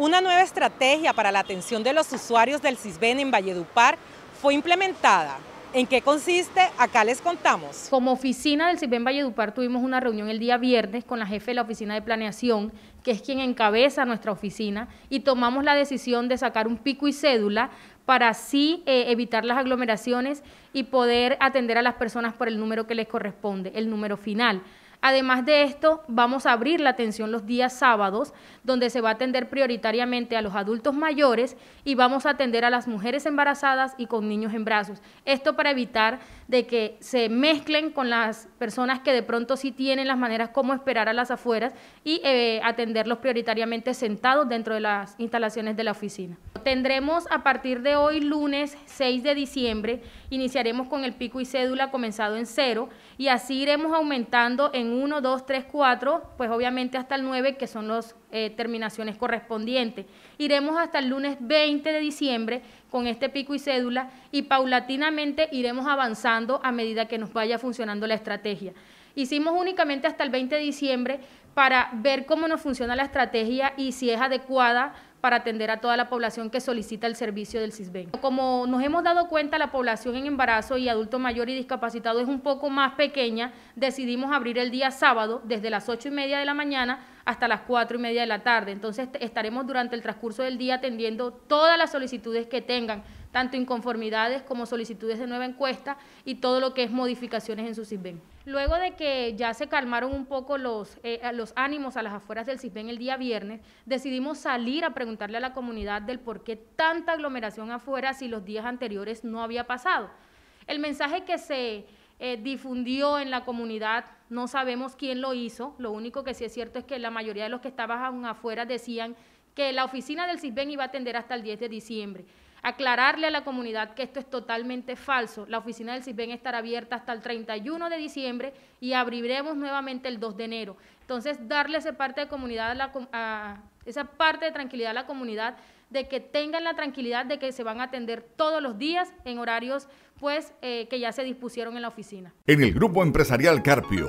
Una nueva estrategia para la atención de los usuarios del CISBEN en Valledupar fue implementada. ¿En qué consiste? Acá les contamos. Como oficina del CISBEN Valledupar tuvimos una reunión el día viernes con la jefe de la oficina de planeación, que es quien encabeza nuestra oficina, y tomamos la decisión de sacar un pico y cédula para así eh, evitar las aglomeraciones y poder atender a las personas por el número que les corresponde, el número final. Además de esto, vamos a abrir la atención los días sábados, donde se va a atender prioritariamente a los adultos mayores y vamos a atender a las mujeres embarazadas y con niños en brazos. Esto para evitar de que se mezclen con las personas que de pronto sí tienen las maneras como esperar a las afueras y eh, atenderlos prioritariamente sentados dentro de las instalaciones de la oficina. Tendremos a partir de hoy, lunes 6 de diciembre, iniciaremos con el pico y cédula comenzado en cero y así iremos aumentando en 1, 2, 3, 4, pues obviamente hasta el 9, que son las eh, terminaciones correspondientes. Iremos hasta el lunes 20 de diciembre con este pico y cédula y paulatinamente iremos avanzando a medida que nos vaya funcionando la estrategia. Hicimos únicamente hasta el 20 de diciembre para ver cómo nos funciona la estrategia y si es adecuada para atender a toda la población que solicita el servicio del CISBEN. Como nos hemos dado cuenta, la población en embarazo y adulto mayor y discapacitado es un poco más pequeña, decidimos abrir el día sábado desde las ocho y media de la mañana hasta las 4 y media de la tarde. Entonces estaremos durante el transcurso del día atendiendo todas las solicitudes que tengan, tanto inconformidades como solicitudes de nueva encuesta y todo lo que es modificaciones en su CISBEN. Luego de que ya se calmaron un poco los, eh, los ánimos a las afueras del CISBEN el día viernes, decidimos salir a preguntarle a la comunidad del por qué tanta aglomeración afuera si los días anteriores no había pasado. El mensaje que se eh, difundió en la comunidad no sabemos quién lo hizo, lo único que sí es cierto es que la mayoría de los que estaban afuera decían que la oficina del CISBEN iba a atender hasta el 10 de diciembre. Aclararle a la comunidad que esto es totalmente falso. La oficina del CISBEN estará abierta hasta el 31 de diciembre y abriremos nuevamente el 2 de enero. Entonces, darle esa parte de comunidad esa parte de tranquilidad a la comunidad de que tengan la tranquilidad de que se van a atender todos los días en horarios pues eh, que ya se dispusieron en la oficina. En el grupo empresarial Carpio